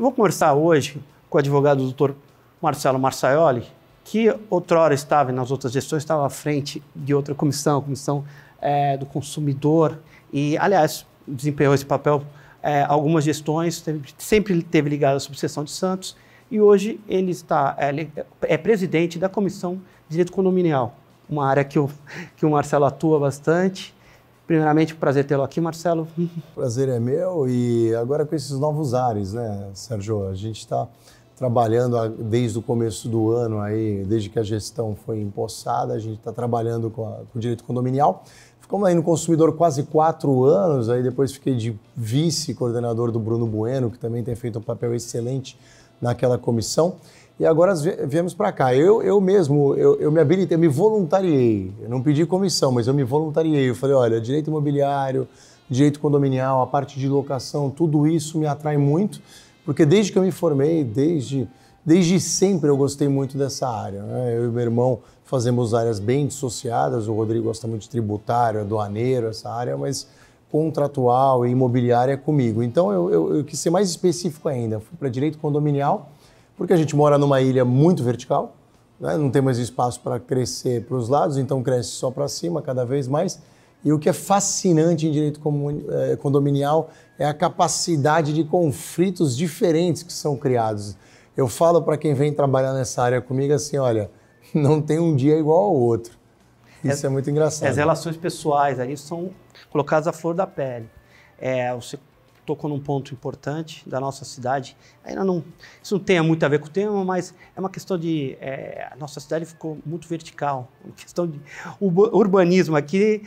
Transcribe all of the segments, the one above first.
Eu vou conversar hoje com o advogado doutor Marcelo Marsaioli, que outrora estava, nas outras gestões, estava à frente de outra comissão, a Comissão é, do Consumidor, e, aliás, desempenhou esse papel é, algumas gestões, sempre teve ligado à subseção de Santos, e hoje ele está é, é presidente da Comissão de Direito Condominial, uma área que, eu, que o Marcelo atua bastante, Primeiramente, prazer tê-lo aqui, Marcelo. Prazer é meu e agora com esses novos ares, né, Sérgio? A gente está trabalhando desde o começo do ano aí, desde que a gestão foi empossada, a gente está trabalhando com, a, com, o direito condominial. Ficamos aí no consumidor quase quatro anos, aí depois fiquei de vice-coordenador do Bruno Bueno, que também tem feito um papel excelente naquela comissão. E agora viemos para cá. Eu, eu mesmo, eu, eu me habilitei, eu me voluntariei. Eu não pedi comissão, mas eu me voluntariei. Eu falei, olha, direito imobiliário, direito condominial, a parte de locação, tudo isso me atrai muito, porque desde que eu me formei, desde, desde sempre eu gostei muito dessa área. Né? Eu e meu irmão fazemos áreas bem dissociadas, o Rodrigo gosta muito de tributário, aduaneiro, é essa área, mas contratual e imobiliária é comigo. Então eu, eu, eu quis ser mais específico ainda, fui para direito condominial, porque a gente mora numa ilha muito vertical, né? não tem mais espaço para crescer para os lados, então cresce só para cima cada vez mais. E o que é fascinante em direito eh, condominial é a capacidade de conflitos diferentes que são criados. Eu falo para quem vem trabalhar nessa área comigo assim: olha, não tem um dia igual ao outro. É, Isso é, é muito engraçado. As relações pessoais ali são colocadas à flor da pele. É, você tocou num ponto importante da nossa cidade. Ainda não, isso não tem muito a ver com o tema, mas é uma questão de é, a nossa cidade ficou muito vertical, uma questão de o urbanismo aqui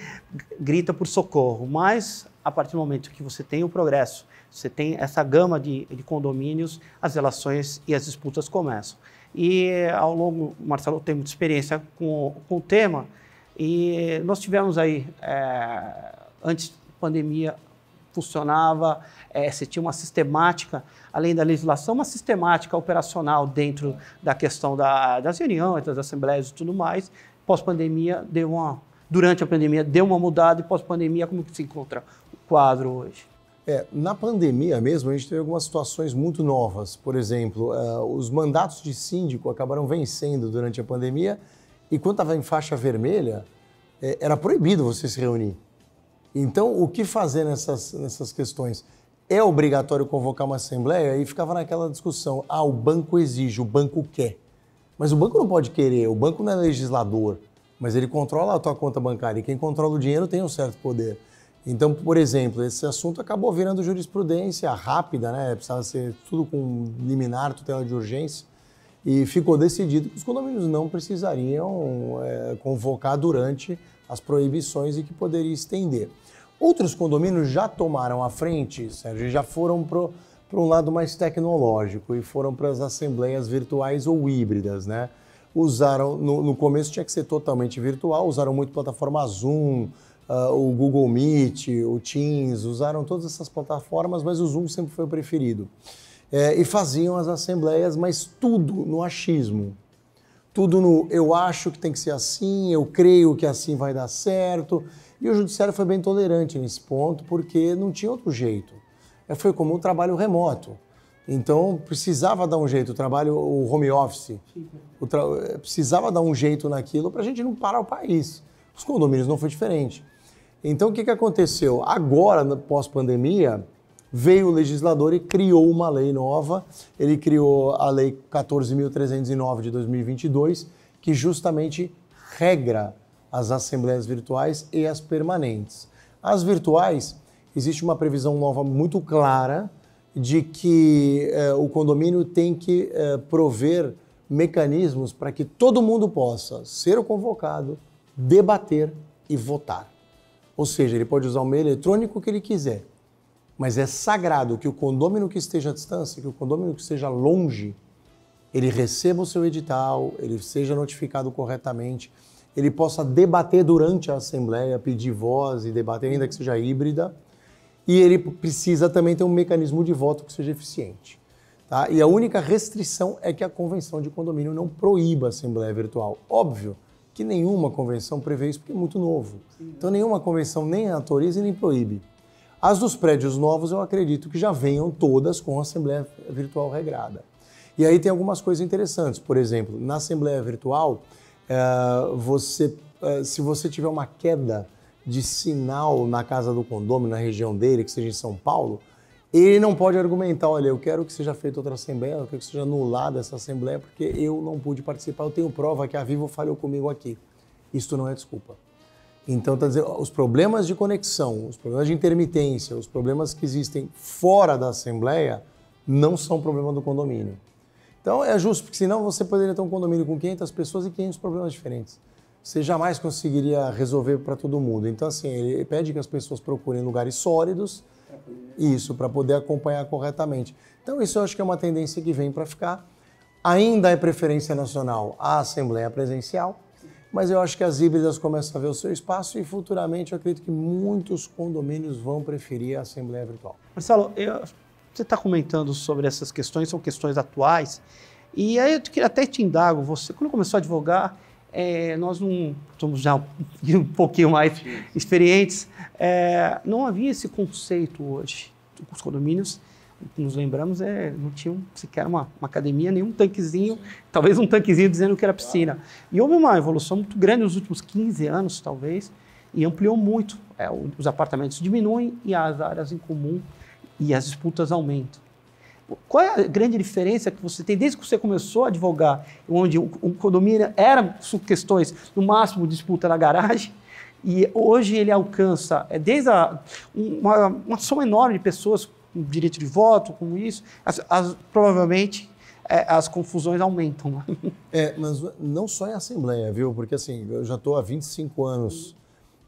grita por socorro. Mas a partir do momento que você tem o progresso, você tem essa gama de, de condomínios, as relações e as disputas começam. E ao longo, Marcelo tem muita experiência com, com o tema. E nós tivemos aí, é, antes da pandemia, funcionava, é, tinha uma sistemática, além da legislação, uma sistemática operacional dentro da questão da, das reuniões, das assembleias e tudo mais. Pós-pandemia, deu uma, durante a pandemia, deu uma mudada e pós-pandemia, como que se encontra o quadro hoje? É, na pandemia mesmo, a gente teve algumas situações muito novas. Por exemplo, uh, os mandatos de síndico acabaram vencendo durante a pandemia e quando estava em faixa vermelha, é, era proibido você se reunir. Então, o que fazer nessas, nessas questões? É obrigatório convocar uma assembleia? E ficava naquela discussão: ah, o banco exige, o banco quer. Mas o banco não pode querer, o banco não é legislador, mas ele controla a tua conta bancária e quem controla o dinheiro tem um certo poder. Então, por exemplo, esse assunto acabou virando jurisprudência rápida, né? Precisava ser tudo com liminar, tutela de urgência. E ficou decidido que os condomínios não precisariam é, convocar durante as proibições e que poderia estender. Outros condomínios já tomaram a frente, Sérgio, já foram para um lado mais tecnológico e foram para as assembleias virtuais ou híbridas, né? Usaram, no, no, começo tinha que ser totalmente virtual, usaram muito plataforma Zoom, uh, o Google Meet, o Teams, usaram todas essas plataformas, mas o Zoom sempre foi o preferido. É, e faziam as assembleias, mas tudo no achismo, tudo no eu acho que tem que ser assim, eu creio que assim vai dar certo, e o judiciário foi bem tolerante nesse ponto, porque não tinha outro jeito. É, foi como um trabalho remoto. Então precisava dar um jeito, o trabalho, o home office, o tra... É, precisava dar um jeito naquilo para a gente não parar o país. Os condomínios não foi diferente. Então o que, que aconteceu? Agora, pós-pandemia, veio o legislador e criou uma lei nova. Ele criou a Lei 14.309 de 2022, que justamente regra as assembleias virtuais e as permanentes. As virtuais, existe uma previsão nova muito clara de que eh, o condomínio tem que eh, prover mecanismos para que todo mundo possa ser convocado, debater e votar. Ou seja, ele pode usar o meio eletrônico que ele quiser, mas é sagrado que o condomínio que esteja à distância, que o condomínio que esteja longe, ele receba o seu edital, ele seja notificado corretamente ele possa debater durante a Assembleia, pedir voz e debater, ainda que seja híbrida, e ele precisa também ter um mecanismo de voto que seja eficiente. Tá? E a única restrição é que a convenção de condomínio não proíba a Assembleia Virtual. Óbvio que nenhuma convenção prevê isso, porque é muito novo. Então, nenhuma convenção nem autoriza e nem proíbe. As dos prédios novos, eu acredito que já venham todas com a Assembleia Virtual regrada. E aí tem algumas coisas interessantes. Por exemplo, na Assembleia Virtual, é, você, é, se você tiver uma queda de sinal na casa do condomínio, na região dele, que seja em São Paulo, ele não pode argumentar, olha, eu quero que seja feita outra assembleia, eu quero que seja anulada essa assembleia, porque eu não pude participar, eu tenho prova que a Vivo falhou comigo aqui. Isto não é desculpa. Então, tá dizendo, os problemas de conexão, os problemas de intermitência, os problemas que existem fora da assembleia, não são problema do condomínio. Então é justo, porque senão você poderia ter um condomínio com 500 pessoas e 500 problemas diferentes. Você jamais conseguiria resolver para todo mundo. Então, assim, ele pede que as pessoas procurem lugares sólidos, isso, para poder acompanhar corretamente. Então, isso eu acho que é uma tendência que vem para ficar. Ainda é preferência nacional a Assembleia Presencial, mas eu acho que as híbridas começam a ver o seu espaço e futuramente eu acredito que muitos condomínios vão preferir a Assembleia Virtual. Marcelo, eu você está comentando sobre essas questões, são questões atuais. E aí eu queria até te indago, você, quando começou a advogar, é, nós não somos já um, um pouquinho mais experientes, é, não havia esse conceito hoje. Os condomínios, nos lembramos, é, não tinham sequer uma, uma academia, nenhum tanquezinho, talvez um tanquezinho dizendo que era piscina. E houve uma evolução muito grande nos últimos 15 anos, talvez, e ampliou muito. É, os apartamentos diminuem e as áreas em comum e as disputas aumentam. Qual é a grande diferença que você tem desde que você começou a advogar, onde o, condomínio era questões, no máximo, disputa na garagem, e hoje ele alcança, é desde a, uma, uma soma enorme de pessoas com direito de voto, como isso, as, as, provavelmente é, as confusões aumentam. Né? É, mas não só em Assembleia, viu? Porque assim, eu já estou há 25 anos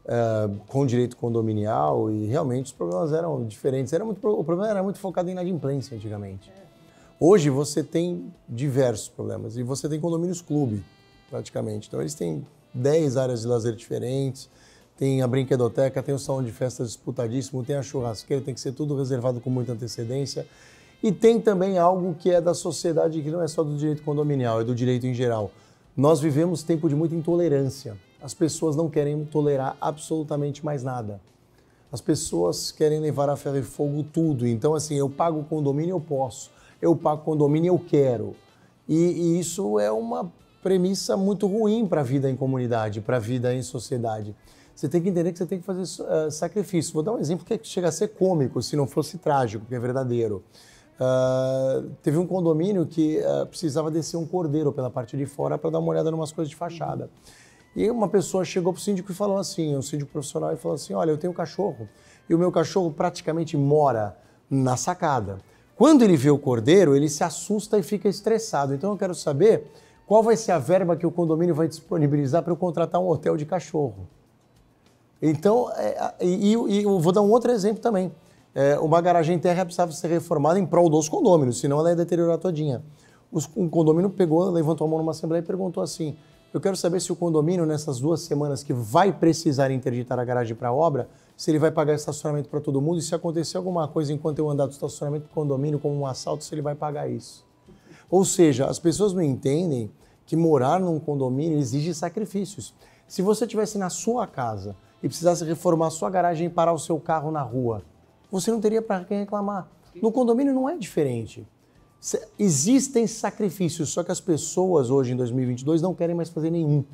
ah, com direito condominial e realmente os problemas eram diferentes. Era muito, o problema era muito focado em inadimplência antigamente. Hoje você tem diversos problemas e você tem condomínios clube, praticamente. Então eles têm 10 áreas de lazer diferentes, tem a brinquedoteca, tem o salão de festas disputadíssimo, tem a churrasqueira, tem que ser tudo reservado com muita antecedência. E tem também algo que é da sociedade, que não é só do direito condominial, é do direito em geral. Nós vivemos tempo de muita intolerância as pessoas não querem tolerar absolutamente mais nada. As pessoas querem levar a ferro e fogo tudo. Então, assim, eu pago condomínio, eu posso. Eu pago condomínio, eu quero. E, e isso é uma premissa muito ruim para a vida em comunidade, para a vida em sociedade. Você tem que entender que você tem que fazer uh, sacrifício. Vou dar um exemplo é que chega a ser cômico, se não fosse trágico, que é verdadeiro. Uh, teve um condomínio que uh, precisava descer um cordeiro pela parte de fora para dar uma olhada em umas coisas de fachada. Uhum. E uma pessoa chegou para o síndico e falou assim, um síndico profissional, e falou assim, olha, eu tenho um cachorro e o meu cachorro praticamente mora na sacada. Quando ele vê o cordeiro, ele se assusta e fica estressado. Então eu quero saber qual vai ser a verba que o condomínio vai disponibilizar para eu contratar um hotel de cachorro. Então, é, e, e, eu vou dar um outro exemplo também. É, uma garagem terra precisava ser reformada em prol dos condôminos, senão ela ia deteriorar todinha. Os, um condomínio pegou, levantou a mão numa assembleia e perguntou assim: eu quero saber se o condomínio, nessas duas semanas que vai precisar interditar a garagem para a obra, se ele vai pagar estacionamento para todo mundo e se acontecer alguma coisa enquanto eu andar do estacionamento do condomínio, como um assalto, se ele vai pagar isso. Ou seja, as pessoas não entendem que morar num condomínio exige sacrifícios. Se você tivesse na sua casa e precisasse reformar sua garagem e parar o seu carro na rua, você não teria para quem reclamar. No condomínio não é diferente. Existem sacrifícios, só que as pessoas hoje em 2022 não querem mais fazer nenhum.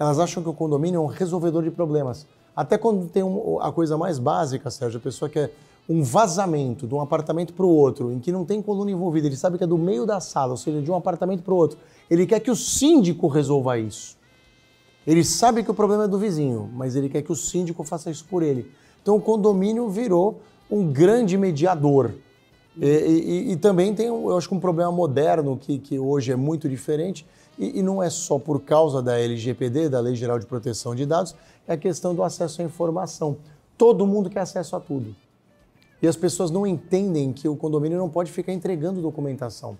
Elas acham que o condomínio é um resolvedor de problemas. Até quando tem um, a coisa mais básica, Sérgio, a pessoa quer um vazamento de um apartamento para o outro, em que não tem coluna envolvida, ele sabe que é do meio da sala, ou seja, de um apartamento para o outro. Ele quer que o síndico resolva isso. Ele sabe que o problema é do vizinho, mas ele quer que o síndico faça isso por ele. Então o condomínio virou um grande mediador. E, e, e, também tem, eu acho que um problema moderno que, que hoje é muito diferente e, e, não é só por causa da LGPD, da Lei Geral de Proteção de Dados, é a questão do acesso à informação. Todo mundo quer acesso a tudo. E as pessoas não entendem que o condomínio não pode ficar entregando documentação.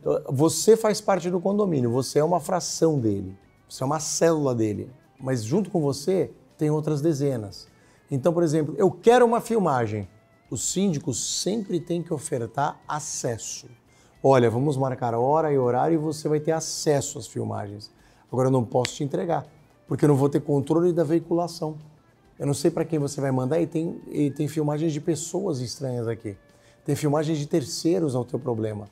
Então, você faz parte do condomínio, você é uma fração dele, você é uma célula dele. Mas junto com você tem outras dezenas. Então, por exemplo, eu quero uma filmagem o síndico sempre tem que ofertar acesso. Olha, vamos marcar hora e horário e você vai ter acesso às filmagens. Agora eu não posso te entregar, porque eu não vou ter controle da veiculação. Eu não sei para quem você vai mandar e tem, e tem filmagens de pessoas estranhas aqui. Tem filmagens de terceiros ao teu problema.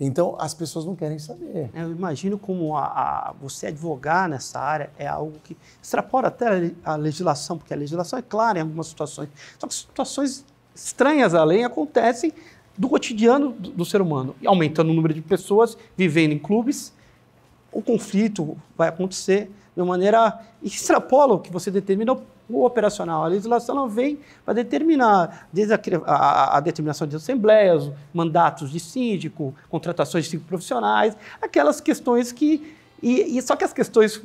Então as pessoas não querem saber. Eu imagino como a, a, você advogar nessa área é algo que extrapola até a legislação, porque a legislação é clara em algumas situações, só que situações estranhas à lei acontecem do cotidiano do ser humano, aumentando o número de pessoas vivendo em clubes, o conflito vai acontecer de uma maneira extrapola o que você determina o operacional. A legislação não vem para determinar, desde a, a, a, determinação de assembleias, mandatos de síndico, contratações de cinco profissionais, aquelas questões que. E, e, só que as questões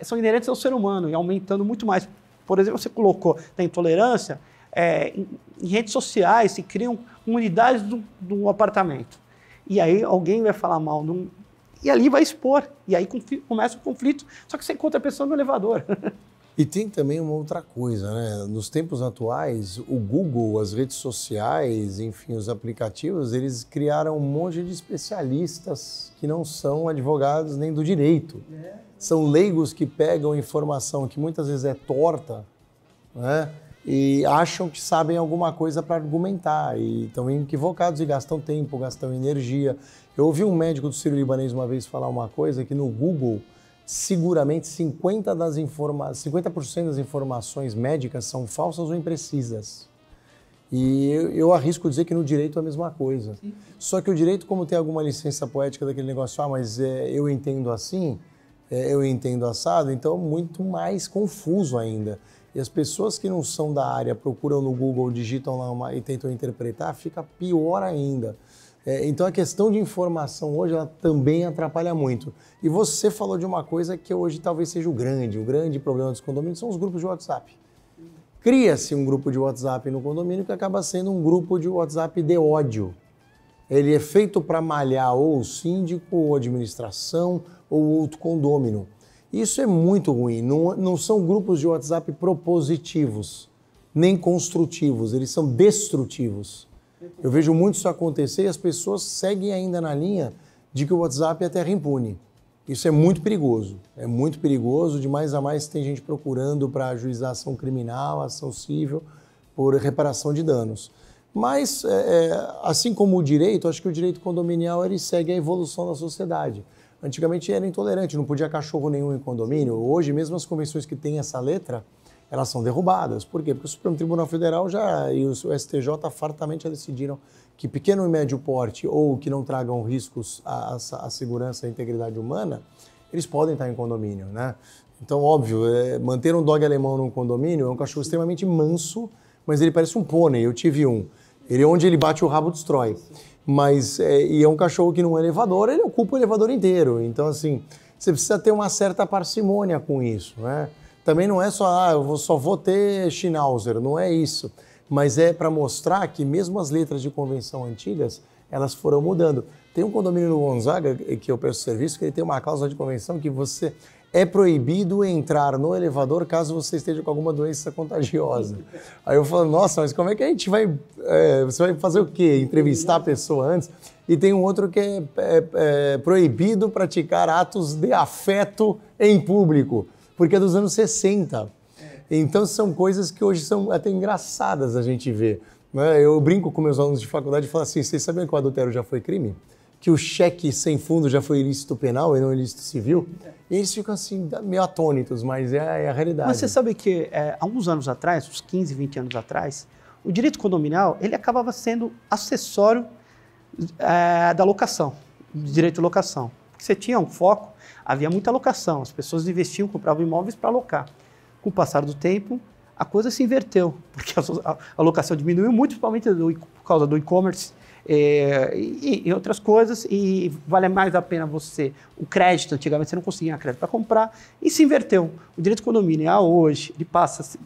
são inerentes ao ser humano e aumentando muito mais. Por exemplo, você colocou da intolerância, é, em, redes sociais, se criam unidades do, do, apartamento. E aí alguém vai falar mal e ali vai expor. E aí começa o conflito, só que você encontra a pessoa no elevador. E tem também uma outra coisa, né? Nos tempos atuais, o Google, as redes sociais, enfim, os aplicativos, eles criaram um monte de especialistas que não são advogados nem do direito. É. São leigos que pegam informação que muitas vezes é torta, né? e acham que sabem alguma coisa para argumentar e estão equivocados e gastam tempo, gastam energia. Eu ouvi um médico do Ciro Libanês uma vez falar uma coisa que no Google, seguramente 50% das, informa 50 das informações médicas são falsas ou imprecisas. E eu, eu, arrisco dizer que no direito é a mesma coisa. Sim. Só que o direito, como tem alguma licença poética daquele negócio, ah, mas é, eu entendo assim, é, eu entendo assado, então é muito mais confuso ainda. E as pessoas que não são da área procuram no Google, digitam lá uma, e tentam interpretar, fica pior ainda. É, então a questão de informação hoje ela também atrapalha muito. E você falou de uma coisa que hoje talvez seja o grande, o grande problema dos condomínios são os grupos de WhatsApp. Cria-se um grupo de WhatsApp no condomínio que acaba sendo um grupo de WhatsApp de ódio. Ele é feito para malhar ou o síndico, ou a administração, ou outro condomínio isso é muito ruim. Não, não são grupos de WhatsApp propositivos, nem construtivos, eles são destrutivos. Eu vejo muito isso acontecer e as pessoas seguem ainda na linha de que o WhatsApp é terra impune. Isso é muito perigoso. É muito perigoso. De mais a mais tem gente procurando para ajuizar ação criminal, ação civil, por reparação de danos. Mas, é, é, assim como o direito, acho que o direito condominial ele segue a evolução da sociedade antigamente era intolerante, não podia cachorro nenhum em condomínio. Hoje, mesmo as convenções que têm essa letra, elas são derrubadas. Por quê? Porque o Supremo Tribunal Federal já e o STJ fartamente já decidiram que pequeno e médio porte ou que não tragam riscos à, à segurança e à integridade humana, eles podem estar em condomínio, né? Então, óbvio, é, manter um dog alemão num condomínio é um cachorro extremamente manso, mas ele parece um pônei. Eu tive um. Ele onde ele bate o rabo destrói. Mas é, e é um cachorro que num elevador ele ocupa o elevador inteiro. Então assim, você precisa ter uma certa parcimônia com isso, né? Também não é só ah, eu só vou ter Schnauzer, não é isso. Mas é para mostrar que mesmo as letras de convenção antigas elas foram mudando. Tem um condomínio no Gonzaga que eu peço serviço que ele tem uma cláusula de convenção que você é proibido entrar no elevador caso você esteja com alguma doença contagiosa. Aí eu falo, nossa, mas como é que a gente vai. É, você vai fazer o quê? Entrevistar a pessoa antes? E tem um outro que é, é, é proibido praticar atos de afeto em público, porque é dos anos 60. Então são coisas que hoje são até engraçadas a gente ver. Né? Eu brinco com meus alunos de faculdade e falo assim: vocês sabiam que o adultério já foi crime? que o cheque sem fundo já foi ilícito penal e não ilícito civil. E eles ficam assim, meio atônitos, mas é, é a realidade. Mas você sabe que é, há uns anos atrás, uns 15, 20 anos atrás, o direito condominial ele acabava sendo acessório é, da locação, do direito de locação. Porque você tinha um foco, havia muita locação, as pessoas investiam, compravam imóveis para alocar. Com o passar do tempo, a coisa se inverteu, porque a, a, a locação diminuiu muito, principalmente do, por causa do e-commerce, é, e, e, outras coisas, e vale mais a pena você. O crédito, antigamente você não conseguia crédito para comprar, e se inverteu. O direito condominial ah, hoje, ele passa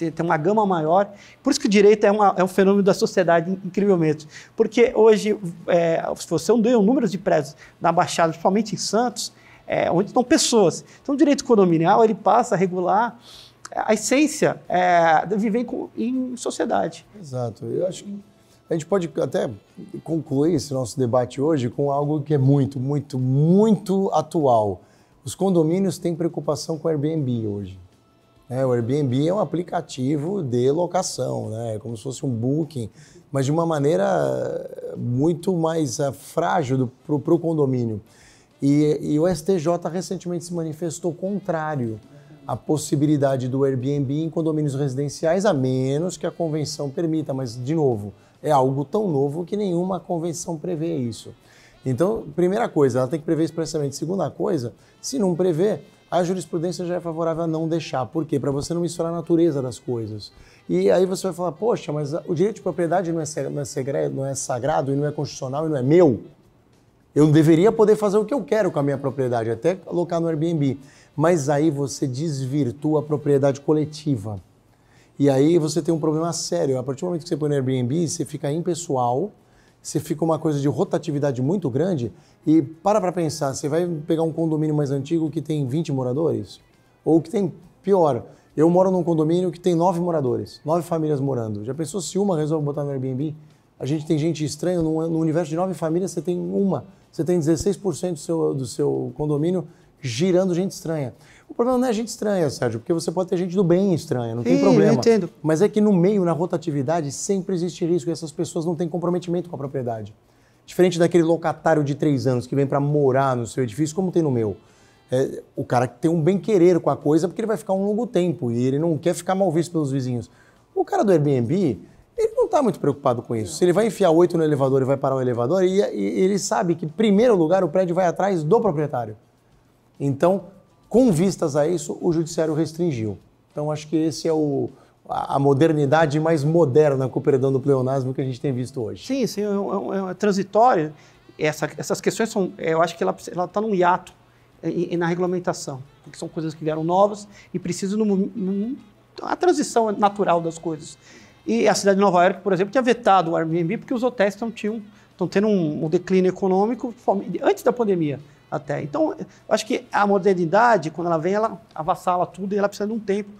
a ter uma gama maior. Por isso que o direito é, uma, é um fenômeno da sociedade, incrivelmente. Porque hoje, é, se você não deu números de prédios na Baixada, principalmente em Santos, é, onde estão pessoas. Então, o direito condominial ah, ele passa a regular a essência é, de viver em, em sociedade. Exato. Eu acho que a gente pode até concluir esse nosso debate hoje com algo que é muito, muito, muito atual. Os condomínios têm preocupação com o Airbnb hoje. É, o Airbnb é um aplicativo de locação, né? é como se fosse um booking, mas de uma maneira muito mais uh, frágil para o condomínio. E, e o STJ recentemente se manifestou contrário à possibilidade do Airbnb em condomínios residenciais, a menos que a convenção permita. Mas, de novo, é algo tão novo que nenhuma convenção prevê isso. Então, primeira coisa, ela tem que prever expressamente. Segunda coisa, se não prever, a jurisprudência já é favorável a não deixar. Por quê? Para você não misturar a natureza das coisas. E aí você vai falar, poxa, mas o direito de propriedade não é, não é, segredo, não é sagrado, e não é constitucional, e não é meu. Eu deveria poder fazer o que eu quero com a minha propriedade, até colocar no Airbnb. Mas aí você desvirtua a propriedade coletiva. E aí você tem um problema sério. A partir do momento que você põe no Airbnb, você fica impessoal, você fica uma coisa de rotatividade muito grande. E para para pensar, você vai pegar um condomínio mais antigo que tem 20 moradores? Ou que tem pior, eu moro num condomínio que tem nove moradores, nove famílias morando. Já pensou se uma resolve botar no Airbnb? A gente tem gente estranha, no universo de nove famílias você tem uma. Você tem 16% do seu, do seu condomínio girando gente estranha. O problema não é gente estranha, Sérgio, porque você pode ter gente do bem estranha, não Sim, tem problema. Eu entendo. Mas é que no meio, na rotatividade, sempre existe risco e essas pessoas não têm comprometimento com a propriedade. Diferente daquele locatário de três anos que vem para morar no seu edifício, como tem no meu. É, o cara tem um bem querer com a coisa porque ele vai ficar um longo tempo e ele não quer ficar mal visto pelos vizinhos. O cara do Airbnb, ele não está muito preocupado com isso. Se ele vai enfiar oito no elevador e vai parar o elevador, e, e ele sabe que, em primeiro lugar, o prédio vai atrás do proprietário. Então, com vistas a isso, o judiciário restringiu. Então, acho que esse é o, a modernidade mais moderna, com o perdão do pleonasmo, que a gente tem visto hoje. Sim, sim, é, é, é, é transitório. Essa, essas questões são, é, eu acho que ela está num hiato e, e na regulamentação, porque são coisas que vieram novas e precisam a transição natural das coisas. E a cidade de Nova York, por exemplo, tinha vetado o Airbnb porque os hotéis não tinham estão tendo um, um declínio econômico antes da pandemia até. Então, acho que a modernidade, quando ela vem, ela avassala tudo e ela precisa de um tempo,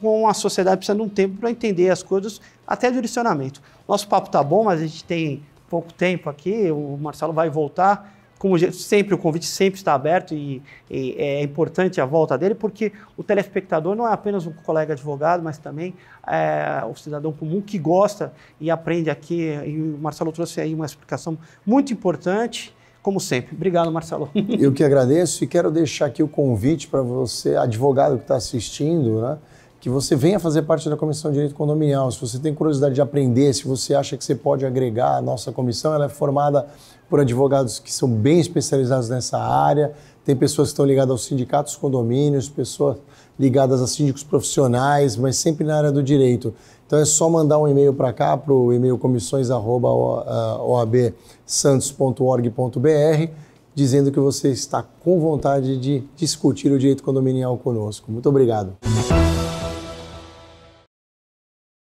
com a sociedade precisa de um tempo para entender as coisas, até direcionamento. Nosso papo está bom, mas a gente tem pouco tempo aqui, o Marcelo vai voltar como sempre, o convite sempre está aberto e, e, é importante a volta dele, porque o telespectador não é apenas um colega advogado, mas também é o cidadão comum que gosta e aprende aqui. E o Marcelo trouxe aí uma explicação muito importante, como sempre. Obrigado, Marcelo. Eu que agradeço e quero deixar aqui o convite para você, advogado que está assistindo, né? que você venha fazer parte da Comissão de Direito Condominial. Se você tem curiosidade de aprender, se você acha que você pode agregar a nossa comissão, ela é formada por advogados que são bem especializados nessa área, tem pessoas que estão ligadas aos sindicatos condomínios, pessoas ligadas a síndicos profissionais, mas sempre na área do direito. Então é só mandar um e-mail para cá, para o e-mail comissões.oabsantos.org.br, dizendo que você está com vontade de discutir o direito condominial conosco. Muito obrigado.